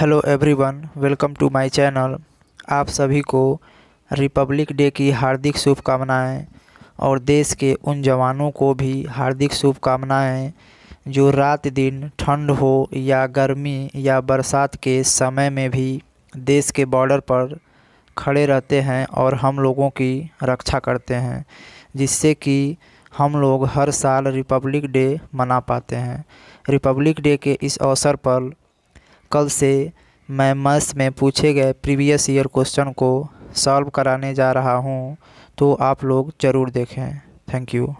hello everyone welcome to my channel आप सभी को रिपब्लिक डे की हार्दिक शुभकामनाएं और देश के उन जवानों को भी हार्दिक शुभकामनाएं जो रात दिन ठंड हो या गर्मी या बरसात के समय में भी देश के बॉर्डर पर खड़े रहते हैं और हम लोगों की रक्षा करते हैं जिससे कि हम लोग हर साल रिपब्लिक डे मना पाते हैं रिपब्लिक डे के इस अवसर पर कल से मैं मस में पूछे गए प्रीवियस ईयर क्वेश्चन को सॉल्व कराने जा रहा हूँ तो आप लोग ज़रूर देखें थैंक यू